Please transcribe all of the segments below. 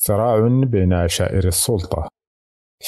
صراع بين عشائر السلطة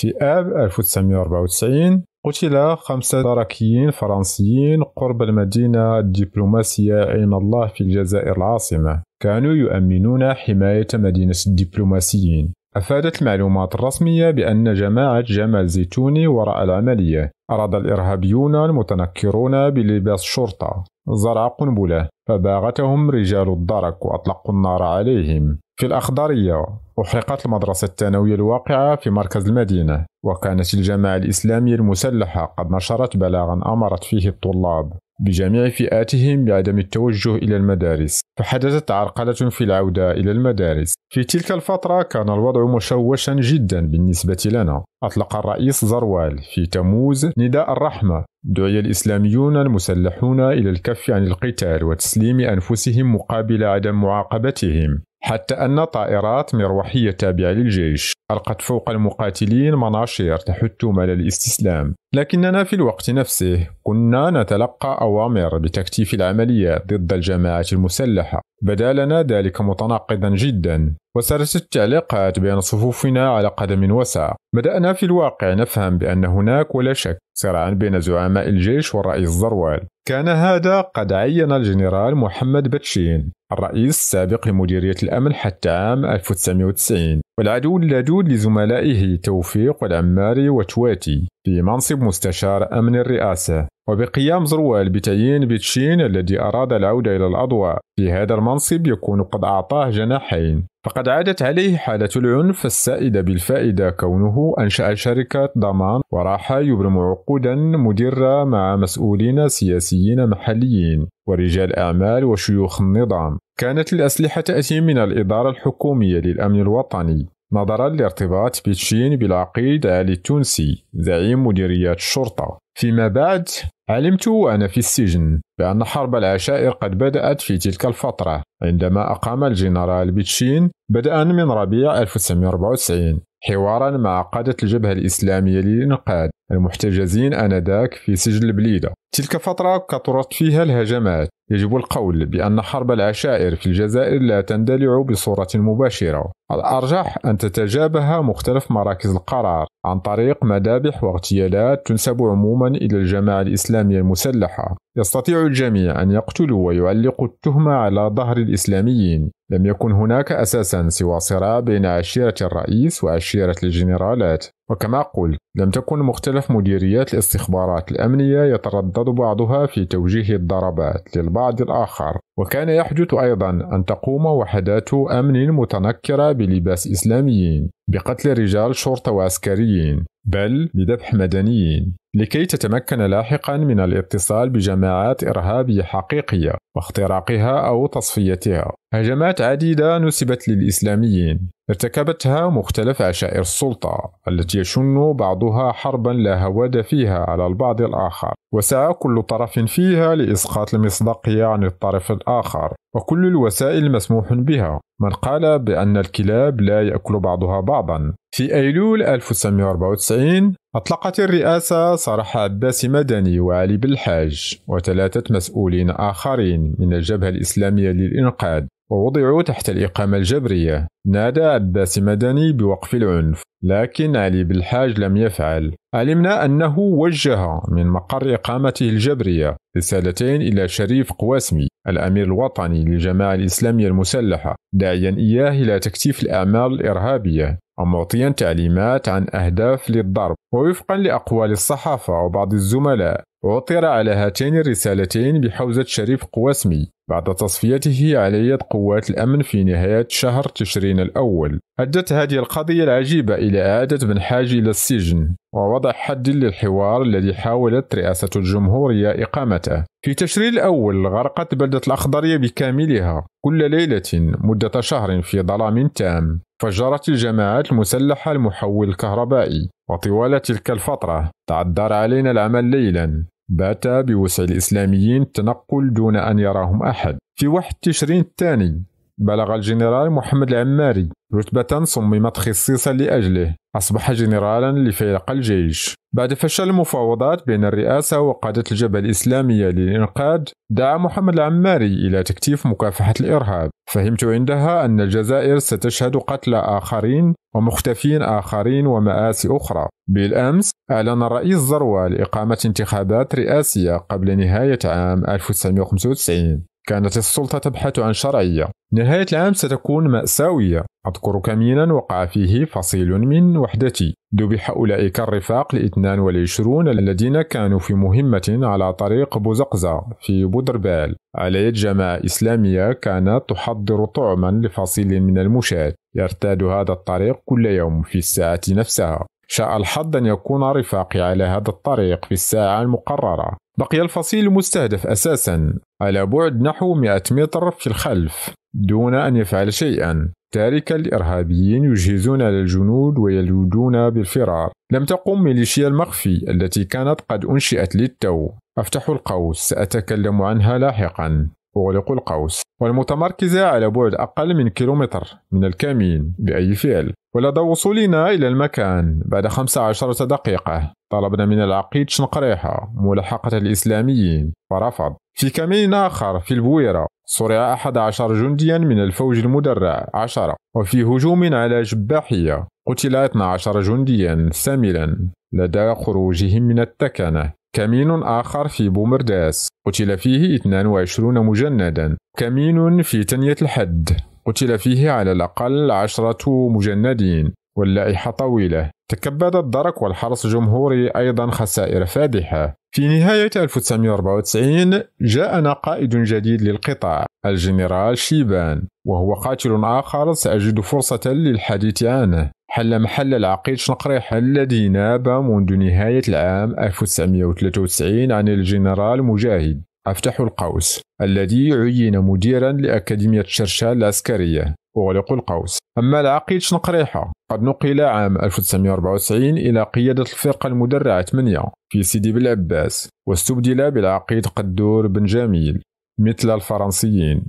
في آب 1994 قتل خمسة تركيين فرنسيين قرب المدينة الدبلوماسية عين الله في الجزائر العاصمة كانوا يؤمنون حماية مدينة الدبلوماسيين أفادت المعلومات الرسمية بأن جماعة جمال زيتوني وراء العملية أراد الإرهابيون المتنكرون بلباس الشرطة زرع قنبلة فباغتهم رجال الدرك وأطلقوا النار عليهم في الأخضرية أحرقت المدرسة الثانوية الواقعة في مركز المدينة وكانت الجماعة الإسلامية المسلحة قد نشرت بلاغا أمرت فيه الطلاب بجميع فئاتهم بعدم التوجه إلى المدارس فحدثت عرقلة في العودة إلى المدارس في تلك الفترة كان الوضع مشوشا جدا بالنسبة لنا أطلق الرئيس زروال في تموز نداء الرحمة دعي الإسلاميون المسلحون إلى الكف عن القتال وتسليم أنفسهم مقابل عدم معاقبتهم حتى أن طائرات مروحية تابعة للجيش ألقت فوق المقاتلين مناشير تحثهم على الاستسلام لكننا في الوقت نفسه كنا نتلقى أوامر بتكتيف العملية ضد الجماعات المسلحة بدا لنا ذلك متناقضا جدا وسرت التعليقات بين صفوفنا على قدم وسع بدأنا في الواقع نفهم بأن هناك ولا شك صراعا بين زعماء الجيش والرئيس زروال كان هذا قد عين الجنرال محمد بتشين الرئيس السابق لمديرية الأمن حتى عام 1990 والعدو اللدود لزملائه توفيق العماري وتواتي في منصب مستشار أمن الرئاسة وبقيام زروال بتعيين بتشين الذي أراد العودة إلى الأضواء في هذا المنصب يكون قد أعطاه جناحين فقد عادت عليه حالة العنف السائدة بالفائدة كونه أنشأ شركة ضمان وراح يبرم عقودا مدرة مع مسؤولين سياسيين محليين ورجال أعمال وشيوخ النظام كانت الأسلحة تأتي من الإدارة الحكومية للأمن الوطني نظرا لارتباط بيتشين بالعقيد علي التونسي زعيم مديريات الشرطة فيما بعد علمت وأنا في السجن بأن حرب العشائر قد بدأت في تلك الفترة عندما أقام الجنرال بيتشين بدءا من ربيع 1994 حوارا مع قادة الجبهة الإسلامية للإنقاذ المحتجزين آنذاك في سجن البليدة تلك فترة كثرت فيها الهجمات يجب القول بأن حرب العشائر في الجزائر لا تندلع بصورة مباشرة الأرجح أن تتجابه مختلف مراكز القرار عن طريق مذابح واغتيالات تنسب عموما إلى الجماعة الإسلامية المسلحة يستطيع الجميع أن يقتلوا ويعلقوا التهمة على ظهر الإسلاميين لم يكن هناك أساسا سوى صراع بين عشيرة الرئيس وعشيرة الجنرالات وكما قلت لم تكن مختلف مديريات الاستخبارات الأمنية يتردد بعضها في توجيه الضربات للبعض الآخر وكان يحدث أيضا أن تقوم وحدات أمن متنكرة بلباس إسلاميين بقتل رجال شرطة وعسكريين بل بذبح مدنيين لكي تتمكن لاحقا من الاتصال بجماعات إرهابية حقيقية واختراقها أو تصفيتها هجمات عديدة نسبت للإسلاميين ارتكبتها مختلف عشائر السلطة التي يشن بعضها حربا لا هواد فيها على البعض الآخر وسعى كل طرف فيها لإسقاط المصداقية عن الطرف الآخر وكل الوسائل مسموح بها من قال بأن الكلاب لا يأكل بعضها بعضا في أيلول 1994 أطلقت الرئاسة صرح عباس مدني وعلي بالحاج وثلاثة مسؤولين آخرين من الجبهة الإسلامية للإنقاذ ووضعوا تحت الإقامة الجبرية نادى عباس مدني بوقف العنف لكن علي بالحاج لم يفعل علمنا أنه وجه من مقر إقامته الجبرية رسالتين إلى شريف قواسمي الأمير الوطني للجماعة الإسلامية المسلحة داعيا إياه إلى تكتيف الأعمال الإرهابية ومعطيا تعليمات عن أهداف للضرب ووفقا لأقوال الصحافة وبعض الزملاء عثر على هاتين الرسالتين بحوزة شريف قواسمي بعد تصفيته على يد قوات الأمن في نهاية شهر تشرين الأول أدت هذه القضية العجيبة إلى إعادة بن حاج إلى السجن ووضع حد للحوار الذي حاولت رئاسة الجمهورية إقامته في تشرين الأول غرقت بلدة الأخضرية بكاملها كل ليلة مدة شهر في ظلام تام فجرت الجماعات المسلحة المحول الكهربائي وطوال تلك الفترة تعذر علينا العمل ليلا بات بوسع الإسلاميين التنقل دون أن يراهم أحد في واحد تشرين الثاني بلغ الجنرال محمد العماري رتبة صممت خصيصا لأجله أصبح جنرالا لفيلق الجيش بعد فشل المفاوضات بين الرئاسة وقادة الجبهة الإسلامية للإنقاذ دعا محمد العماري إلى تكتيف مكافحة الإرهاب فهمت عندها أن الجزائر ستشهد قتل آخرين ومختفين آخرين ومآسي أخرى بالأمس أعلن الرئيس ذروة لإقامة انتخابات رئاسية قبل نهاية عام 1995 كانت السلطة تبحث عن شرعية نهاية العام ستكون مأساوية أذكر كمينا وقع فيه فصيل من وحدتي ذبح أولئك الرفاق الاثنان والعشرون الذين كانوا في مهمة على طريق بوزقزة في بودربال على يد جماعة إسلامية كانت تحضر طعما لفصيل من المشاة يرتاد هذا الطريق كل يوم في الساعة نفسها شاء الحظ أن يكون رفاقي على هذا الطريق في الساعة المقررة بقي الفصيل المستهدف أساسا على بعد نحو 100 متر في الخلف دون أن يفعل شيئا تارك الإرهابيين يجهزون على الجنود ويلودون بالفرار لم تقم ميليشيا المخفي التي كانت قد أنشئت للتو أفتح القوس سأتكلم عنها لاحقا أغلق القوس والمتمركزة على بعد أقل من كيلومتر من الكمين بأي فعل ولدى وصولنا إلى المكان بعد 15 دقيقة طلبنا من العقيد شنقريحة ملاحقة الإسلاميين فرفض في كمين آخر في البويرة صرع أحد عشر جنديا من الفوج المدرع عشرة وفي هجوم على جباحية قتل 12 جنديا سملا لدى خروجهم من التكنة كمين آخر في بومرداس قتل فيه 22 مجندا كمين في تنية الحد قتل فيه على الأقل عشرة مجندين واللائحة طويلة تكبد الدرك والحرس الجمهوري أيضا خسائر فادحة في نهاية 1994 جاءنا قائد جديد للقطاع الجنرال شيبان وهو قاتل آخر سأجد فرصة للحديث عنه حل محل العقيد حل الذي ناب منذ نهاية العام 1993 عن الجنرال مجاهد أفتح القوس الذي عين مديرا لأكاديمية شرشال العسكرية أغلق القوس أما العقيد شنقريحة قد نقل عام 1994 إلى قيادة الفرقة المدرعة 8 في سيدي بالعباس واستبدل بالعقيد قدور بن جميل مثل الفرنسيين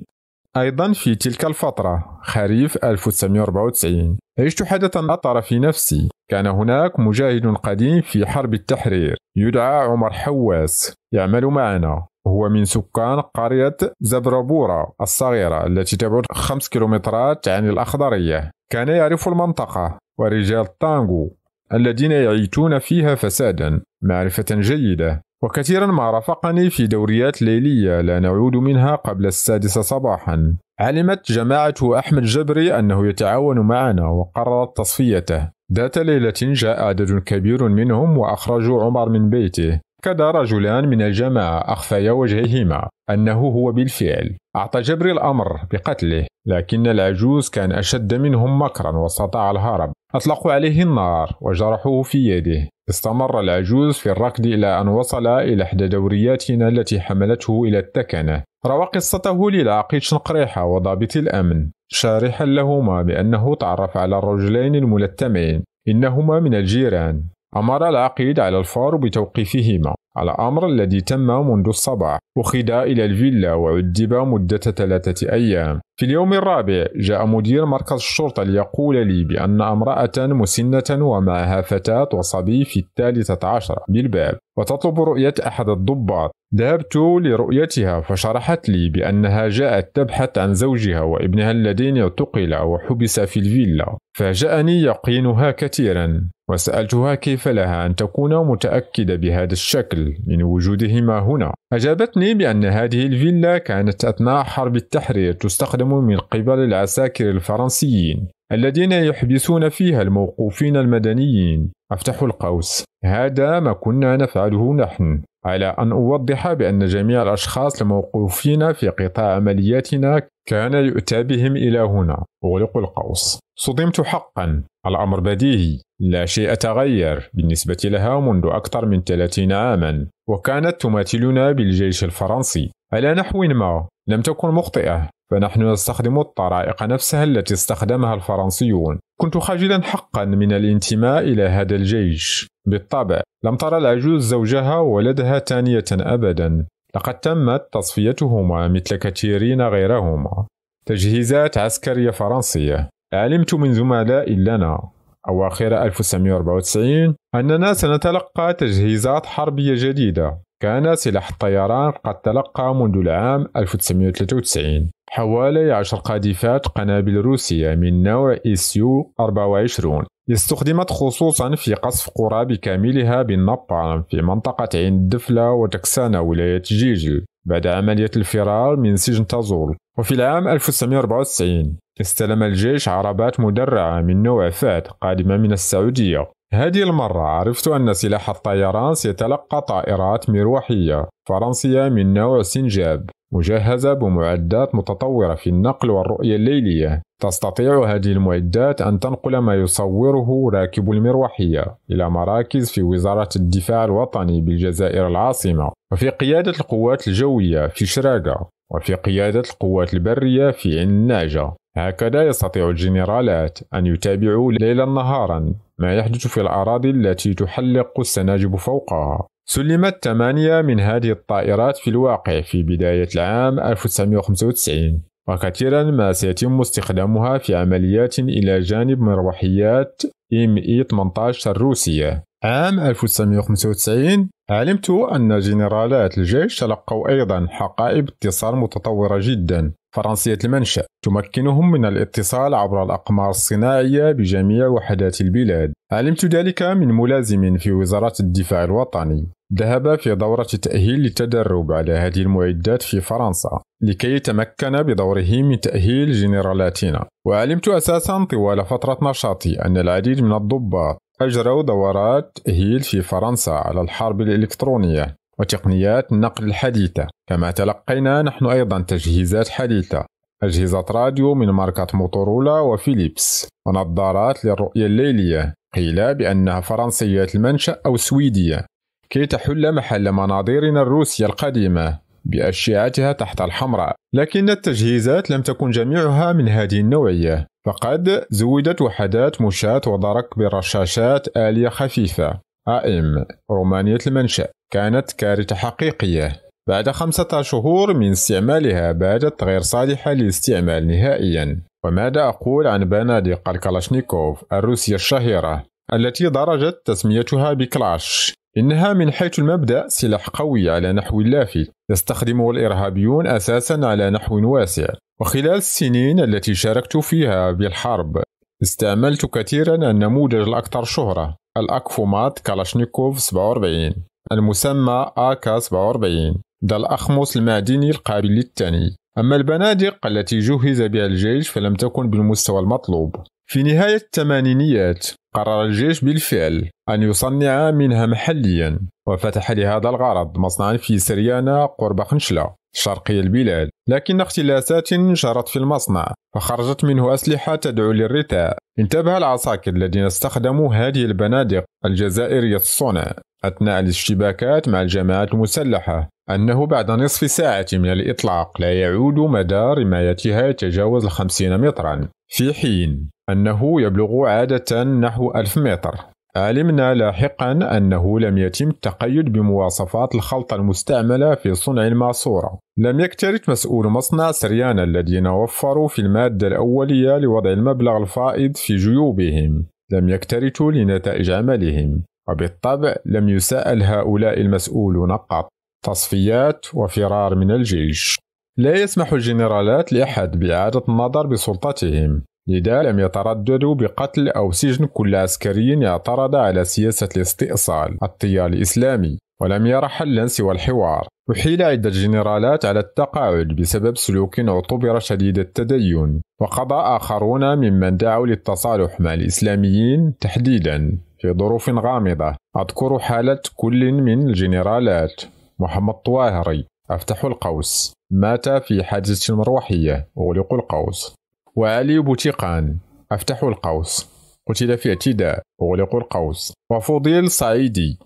أيضا في تلك الفترة خريف 1994 عشت حدثا أثر في نفسي كان هناك مجاهد قديم في حرب التحرير يدعى عمر حواس يعمل معنا هو من سكان قرية زبربورة الصغيرة التي تبعد خمس كيلومترات عن الأخضرية كان يعرف المنطقة ورجال تانغو الذين يعيشون فيها فسادا معرفة جيدة وكثيرا ما رافقني في دوريات ليلية لا نعود منها قبل السادسة صباحا علمت جماعة أحمد جبري أنه يتعاون معنا وقررت تصفيته ذات ليلة جاء عدد كبير منهم وأخرجوا عمر من بيته كذا رجلان من الجماعة أخفيا وجهيهما أنه هو بالفعل أعطى جبري الأمر بقتله لكن العجوز كان أشد منهم مكرا واستطاع الهرب أطلقوا عليه النار وجرحوه في يده استمر العجوز في الركض إلى أن وصل إلى إحدى دورياتنا التي حملته إلى التكنة روى قصته للعقيد شنقريحة وضابط الأمن شارحا لهما بأنه تعرف على الرجلين الملتمين إنهما من الجيران أمر العقيد على الفار بتوقيفهما الأمر الذي تم منذ الصباح أخذ إلى الفيلا وعدب مدة ثلاثة أيام في اليوم الرابع جاء مدير مركز الشرطة ليقول لي بأن امرأة مسنة ومعها فتاة وصبي في الثالثة عشرة بالباب وتطلب رؤية أحد الضباط ذهبت لرؤيتها فشرحت لي بأنها جاءت تبحث عن زوجها وابنها اللذين اعتقل وحبس في الفيلا فاجأني يقينها كثيرا وسألتها كيف لها أن تكون متأكدة بهذا الشكل من وجودهما هنا أجابتني بأن هذه الفيلا كانت أثناء حرب التحرير تستخدم تقدم من قبل العساكر الفرنسيين الذين يحبسون فيها الموقوفين المدنيين أفتح القوس هذا ما كنا نفعله نحن على أن أوضح بأن جميع الأشخاص الموقوفين في قطاع عملياتنا كان يؤتى بهم إلى هنا أغلق القوس صدمت حقا الأمر بديهي لا شيء تغير بالنسبة لها منذ أكثر من 30 عاما وكانت تماثلنا بالجيش الفرنسي على نحو ما لم تكن مخطئة فنحن نستخدم الطرائق نفسها التي استخدمها الفرنسيون كنت خجلا حقا من الانتماء إلى هذا الجيش بالطبع لم ترى العجوز زوجها وولدها ثانية أبدا لقد تمت تصفيتهما مثل كثيرين غيرهما تجهيزات عسكرية فرنسية علمت من زملاء لنا أواخر 1994 أننا سنتلقى تجهيزات حربية جديدة كان سلاح الطيران قد تلقى منذ العام 1993 حوالي عشر قاذفات قنابل روسية من نوع su 24 استخدمت خصوصا في قصف قرى بكاملها بالنبام في منطقة عين الدفلة وتكسانا ولاية جيجل بعد عملية الفرار من سجن تازول وفي العام 1994 استلم الجيش عربات مدرعة من نوع فات قادمة من السعودية هذه المرة عرفت أن سلاح الطيران سيتلقى طائرات مروحية فرنسية من نوع سنجاب مجهزة بمعدات متطورة في النقل والرؤية الليلية تستطيع هذه المعدات أن تنقل ما يصوره راكب المروحية إلى مراكز في وزارة الدفاع الوطني بالجزائر العاصمة وفي قيادة القوات الجوية في شراقة وفي قيادة القوات البرية في عناجة هكذا يستطيع الجنرالات أن يتابعوا ليلا نهارا ما يحدث في الأراضي التي تحلق السناجب فوقها سلمت ثمانية من هذه الطائرات في الواقع في بداية العام 1995 وكثيرا ما سيتم استخدامها في عمليات إلى جانب مروحيات mi 18 الروسية عام 1995 علمت أن جنرالات الجيش تلقوا أيضا حقائب اتصال متطورة جدا فرنسية المنشأ تمكنهم من الاتصال عبر الأقمار الصناعية بجميع وحدات البلاد علمت ذلك من ملازم في وزارة الدفاع الوطني ذهب في دورة تأهيل للتدرب على هذه المعدات في فرنسا لكي يتمكن بدوره من تأهيل جنرالاتنا وعلمت أساسا طوال فترة نشاطي أن العديد من الضباط أجروا دورات هيل في فرنسا على الحرب الإلكترونية وتقنيات النقل الحديثة كما تلقينا نحن أيضا تجهيزات حديثة أجهزة راديو من ماركة موتورولا وفيليبس ونظارات للرؤية الليلية قيل بأنها فرنسية المنشأ أو سويدية كي تحل محل مناظيرنا الروسية القديمة بأشعتها تحت الحمراء لكن التجهيزات لم تكن جميعها من هذه النوعية فقد زودت وحدات مشاة وضرك بالرشاشات آلية خفيفة أم رومانية المنشأ كانت كارثة حقيقية بعد خمسة شهور من استعمالها باتت غير صالحة للاستعمال نهائيا وماذا أقول عن بنادق الكلاشنيكوف الروسية الشهيرة التي درجت تسميتها بكلاش إنها من حيث المبدأ سلاح قوي على نحو لافت يستخدمه الإرهابيون أساسا على نحو واسع وخلال السنين التي شاركت فيها بالحرب استعملت كثيرا النموذج الأكثر شهرة الأكفومات كالاشنيكوف 47 المسمى آكا 47 ذا الأخمص المعدني القابل للتني أما البنادق التي جهز بها الجيش فلم تكن بالمستوى المطلوب في نهاية الثمانينيات قرر الجيش بالفعل أن يصنع منها محليا وفتح لهذا الغرض مصنعا في سريانة قرب خنشلة شرقي البلاد لكن اختلاسات جرت في المصنع فخرجت منه أسلحة تدعو للرثاء انتبه العساكر الذين استخدموا هذه البنادق الجزائرية الصنع أثناء الاشتباكات مع الجماعات المسلحة أنه بعد نصف ساعة من الإطلاق لا يعود مدى رمايتها يتجاوز الخمسين مترا في حين أنه يبلغ عادة نحو ألف متر علمنا لاحقا أنه لم يتم التقيد بمواصفات الخلطة المستعملة في صنع الماسورة لم يكترث مسؤول مصنع سريان الذين وفروا في المادة الأولية لوضع المبلغ الفائض في جيوبهم لم يكترثوا لنتائج عملهم وبالطبع لم يسأل هؤلاء المسؤولون قط تصفيات وفرار من الجيش لا يسمح الجنرالات لأحد بإعادة النظر بسلطتهم لذا لم يترددوا بقتل أو سجن كل عسكري اعترض على سياسة الاستئصال التيار الإسلامي ولم يرحل حلا سوى الحوار أحيل عدة جنرالات على التقاعد بسبب سلوك اعتبر شديد التدين وقضى آخرون ممن دعوا للتصالح مع الإسلاميين تحديدا في ظروف غامضة أذكر حالة كل من الجنرالات محمد طواهري أفتح القوس مات في حادثة مروحية أغلق القوس وعلي بوتيقان أفتح القوس قتل في اعتداء أغلق القوس وفضيل صعيدي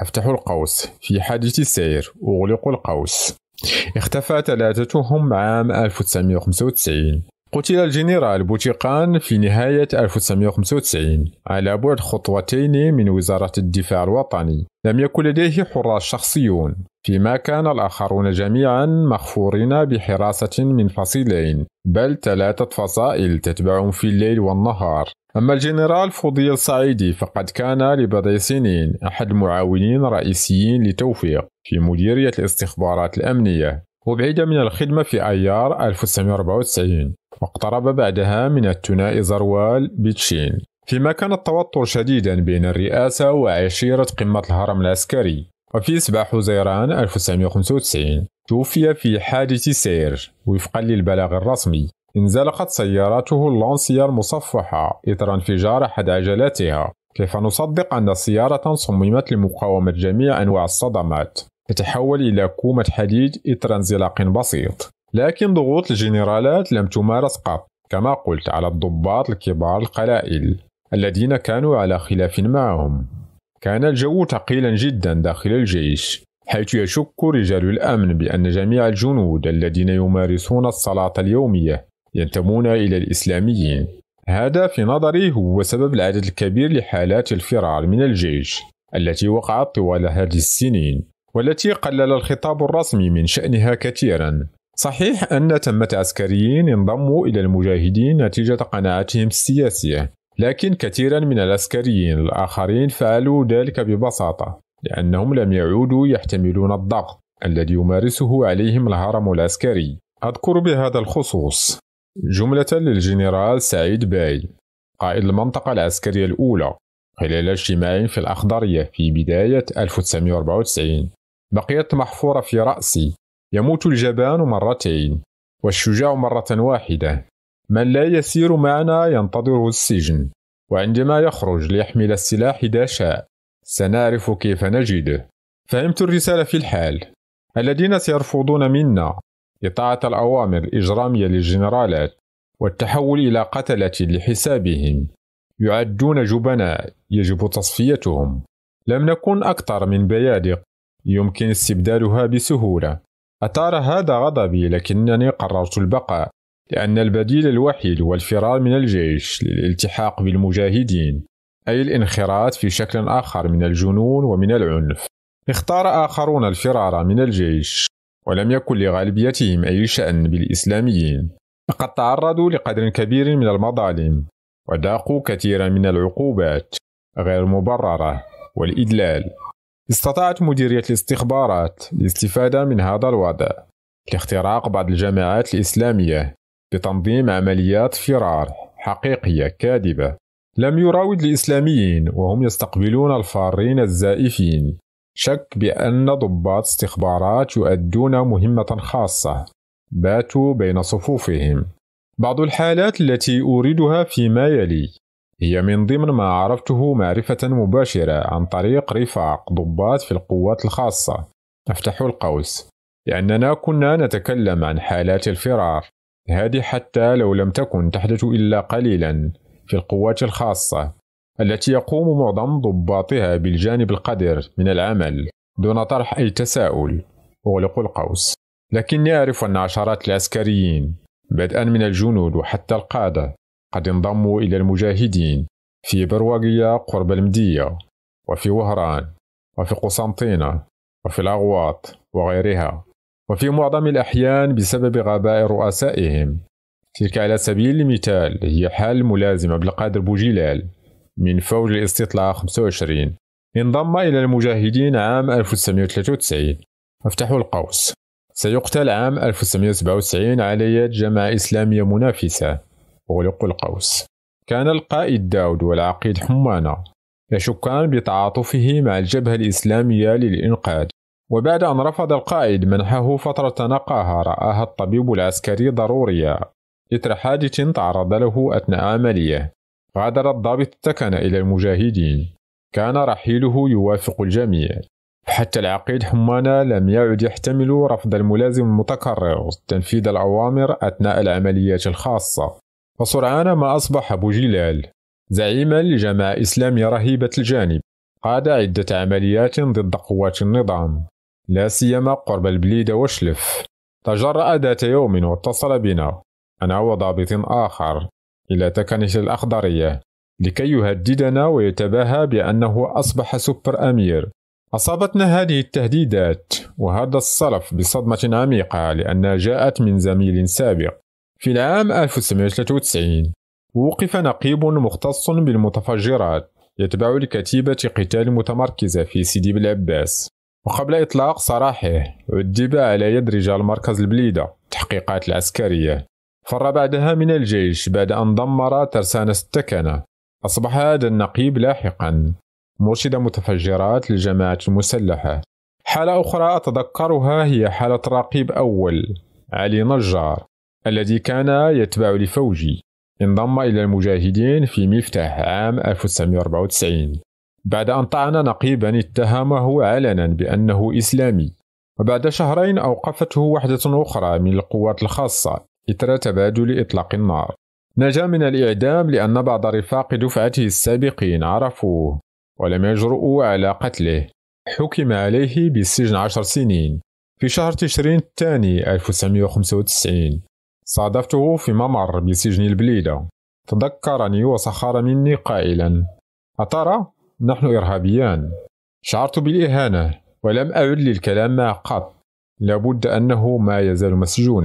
أفتح القوس في حادث السير أغلق القوس اختفى ثلاثتهم عام 1995 قتل الجنرال بوتيقان في نهاية 1995 على بعد خطوتين من وزارة الدفاع الوطني لم يكن لديه حراس شخصيون فيما كان الآخرون جميعا مخفورين بحراسة من فصيلين بل ثلاثة فصائل تتبعهم في الليل والنهار أما الجنرال فضيل صعيدي فقد كان لبضع سنين أحد معاونين رئيسيين لتوفيق في مديرية الاستخبارات الأمنية وبعيد من الخدمة في أيار 1994 واقترب بعدها من الثنائي زروال بتشين فيما كان التوتر شديدا بين الرئاسة وعشيرة قمة الهرم العسكري وفي 7 حزيران 1995 توفي في حادث سير وفقا للبلاغ الرسمي انزلقت سيارته اللانسيا المصفحة إثر انفجار أحد عجلاتها كيف نصدق أن سيارة صممت لمقاومة جميع أنواع الصدمات تتحول إلى كومة حديد إثر انزلاق بسيط لكن ضغوط الجنرالات لم تمارس قط كما قلت على الضباط الكبار القلائل الذين كانوا على خلاف معهم كان الجو ثقيلا جدا داخل الجيش حيث يشك رجال الأمن بأن جميع الجنود الذين يمارسون الصلاة اليومية ينتمون إلى الإسلاميين هذا في نظري هو سبب العدد الكبير لحالات الفرار من الجيش التي وقعت طوال هذه السنين والتي قلل الخطاب الرسمي من شأنها كثيرا صحيح أن ثمة عسكريين انضموا إلى المجاهدين نتيجة قناعتهم السياسية لكن كثيرا من العسكريين الآخرين فعلوا ذلك ببساطة لأنهم لم يعودوا يحتملون الضغط الذي يمارسه عليهم الهرم العسكري أذكر بهذا الخصوص جملة للجنرال سعيد باي قائد المنطقة العسكرية الأولى خلال اجتماع في الأخضرية في بداية 1994 بقيت محفورة في رأسي يموت الجبان مرتين والشجاع مرة واحدة من لا يسير معنا ينتظره السجن وعندما يخرج ليحمل السلاح إذا شاء سنعرف كيف نجده فهمت الرسالة في الحال الذين سيرفضون منا إطاعة الأوامر الإجرامية للجنرالات والتحول إلى قتلة لحسابهم يعدون جبناء يجب تصفيتهم لم نكن أكثر من بيادق يمكن استبدالها بسهولة أثار هذا غضبي لكنني قررت البقاء لأن البديل الوحيد هو الفرار من الجيش للالتحاق بالمجاهدين أي الانخراط في شكل آخر من الجنون ومن العنف اختار آخرون الفرار من الجيش ولم يكن لغالبيتهم أي شأن بالإسلاميين لقد تعرضوا لقدر كبير من المظالم وذاقوا كثيرا من العقوبات غير مبررة والإدلال استطاعت مديرية الاستخبارات الاستفادة من هذا الوضع لاختراق بعض الجماعات الإسلامية بتنظيم عمليات فرار حقيقية كاذبة لم يراود الإسلاميين وهم يستقبلون الفارين الزائفين شك بأن ضباط استخبارات يؤدون مهمة خاصة باتوا بين صفوفهم بعض الحالات التي أوردها فيما يلي هي من ضمن ما عرفته معرفة مباشرة عن طريق رفاق ضباط في القوات الخاصة افتحوا القوس لأننا كنا نتكلم عن حالات الفرار هذه حتى لو لم تكن تحدث إلا قليلا في القوات الخاصة التي يقوم معظم ضباطها بالجانب القدر من العمل دون طرح أي تساؤل أغلق القوس لكني أعرف أن عشرات العسكريين بدءا من الجنود وحتى القادة قد انضموا إلى المجاهدين في برواقية قرب المدية وفي وهران وفي قسنطينة وفي الأغواط وغيرها وفي معظم الأحيان بسبب غباء رؤسائهم تلك على سبيل المثال هي حال ملازمة بالقادر بوجلال من فوج الاستطلاع 25 انضم إلى المجاهدين عام 1993 افتحوا القوس سيقتل عام 1997 على يد جماعة إسلامية منافسة أغلق القوس كان القائد داود والعقيد حمانة يشكان بتعاطفه مع الجبهة الإسلامية للإنقاذ وبعد أن رفض القائد منحه فترة نقاها رآها الطبيب العسكري ضرورية إثر حادث تعرض له أثناء عملية غادر الضابط التكن إلى المجاهدين كان رحيله يوافق الجميع حتى العقيد حمانة لم يعد يحتمل رفض الملازم المتكرر تنفيذ الأوامر أثناء العمليات الخاصة وسرعان ما أصبح أبو جلال زعيما لجماعة إسلامية رهيبة الجانب قاد عدة عمليات ضد قوات النظام لا سيما قرب البليدة وشلف تجرأ ذات يوم واتصل بنا أنا وضابط آخر إلى تكنس الأخضرية لكي يهددنا ويتباهى بأنه أصبح سوبر أمير أصابتنا هذه التهديدات وهذا الصرف بصدمة عميقة لأنها جاءت من زميل سابق في العام 1993 وقف نقيب مختص بالمتفجرات يتبع لكتيبة قتال متمركزة في سيدي بلعباس وقبل إطلاق سراحه عدب على يد رجال مركز البليدة تحقيقات العسكرية فر بعدها من الجيش بعد أن دمر ترسانة التكنة أصبح هذا النقيب لاحقا مرشد متفجرات للجماعة المسلحة حالة أخرى أتذكرها هي حالة رقيب أول علي نجار الذي كان يتبع لفوجي انضم إلى المجاهدين في مفتاح عام 1994 بعد أن طعن نقيبا اتهمه علنا بأنه إسلامي وبعد شهرين أوقفته وحدة أخرى من القوات الخاصة إثر تبادل إطلاق النار نجا من الإعدام لأن بعض رفاق دفعته السابقين عرفوه ولم يجرؤوا على قتله حكم عليه بالسجن عشر سنين في شهر تشرين الثاني 1995 صادفته في ممر بسجن البليدة تذكرني وسخر مني قائلا أترى؟ نحن إرهابيان شعرت بالإهانة ولم أعد للكلام ما قط لابد أنه ما يزال مسجونا